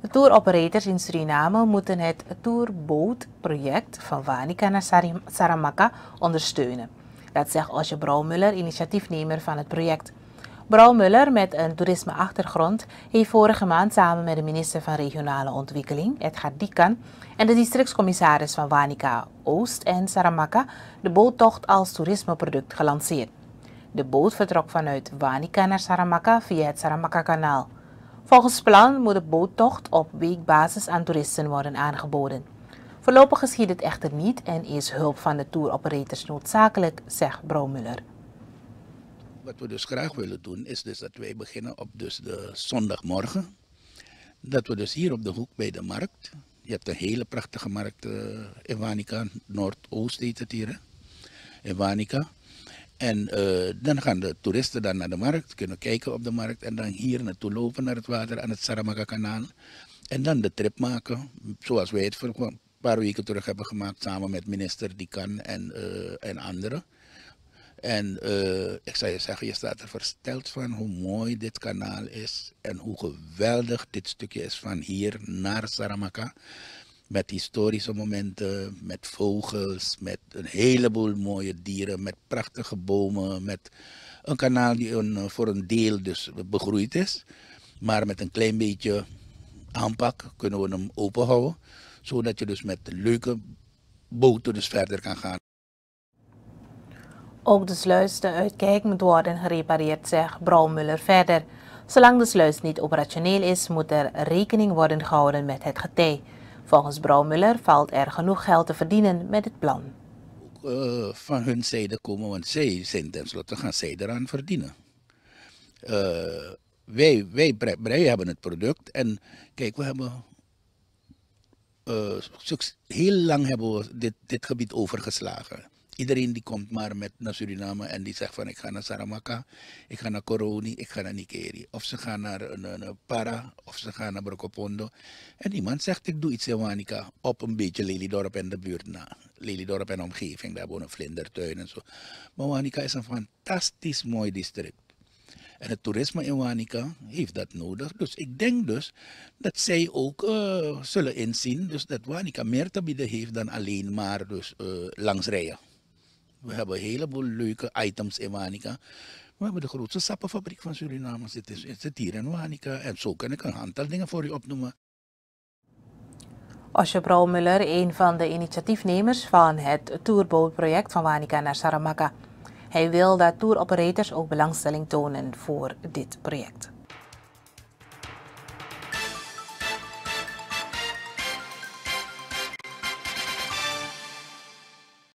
De toeroperators in Suriname moeten het tourbootproject van Wanica naar Saramaka ondersteunen. Dat zegt Osje Brouwmuller, initiatiefnemer van het project. Brouwmuller, met een toerismeachtergrond, heeft vorige maand samen met de minister van Regionale Ontwikkeling, Edgar Dikan, en de districtscommissaris van Wanica Oost en Saramaka de boottocht als toerismeproduct gelanceerd. De boot vertrok vanuit Wanica naar Saramaka via het Saramaka-kanaal. Volgens plan moet de boottocht op weekbasis aan toeristen worden aangeboden. Voorlopig geschiet het echter niet en is hulp van de touroperators noodzakelijk, zegt Brouwmuller. Wat we dus graag willen doen is dus dat wij beginnen op dus de zondagmorgen. Dat we dus hier op de hoek bij de markt, je hebt een hele prachtige markt in eh, Wanica, Noordoost heet het hier, in en eh, dan gaan de toeristen dan naar de markt, kunnen kijken op de markt en dan hier naartoe lopen naar het water aan het Saramaka-kanaal. En dan de trip maken, zoals wij het voor een paar weken terug hebben gemaakt samen met minister Dikan en, eh, en anderen. En eh, ik zou je zeggen, je staat er versteld van hoe mooi dit kanaal is en hoe geweldig dit stukje is van hier naar Saramaka. Met historische momenten, met vogels, met een heleboel mooie dieren, met prachtige bomen, met een kanaal die een, eh, voor een deel dus begroeid is. Maar met een klein beetje aanpak kunnen we hem openhouden, zodat je dus met leuke boten dus verder kan gaan. Ook de sluis de uitkijk moet worden gerepareerd, zegt Brouwmuller verder. Zolang de sluis niet operationeel is, moet er rekening worden gehouden met het getij. Volgens Müller valt er genoeg geld te verdienen met het plan. Uh, van hun zijde komen, want zij zijn tenslotte gaan zij eraan verdienen. Eh, wij, wij, wij hebben het product en kijk, we hebben eh, heel lang hebben we dit, dit gebied overgeslagen. Iedereen die komt maar met naar Suriname en die zegt van ik ga naar Saramaka, ik ga naar Coroni, ik ga naar Nikeri. Of ze gaan naar een, Para, of ze gaan naar Brokopondo. En iemand zegt ik doe iets in Wanica, op een beetje Lelydorp en de buurt na. Lelydorp en omgeving, daar wonen vlindertuin en zo. Maar Wanica is een fantastisch mooi district. En het toerisme in Wanica heeft dat nodig. Dus ik denk dus dat zij ook eh, zullen inzien dus dat Wanica meer te bieden heeft dan alleen maar dus, uh, eh, langs rijden. We hebben een heleboel leuke items in Wanica. We hebben de grootste sappenfabriek van Suriname zit, zit hier in Wanica. En zo kan ik een aantal dingen voor u opnoemen. Osje Brouwmuller, een van de initiatiefnemers van het tourbootproject van Wanica naar Saramaka. Hij wil dat tour operators ook belangstelling tonen voor dit project.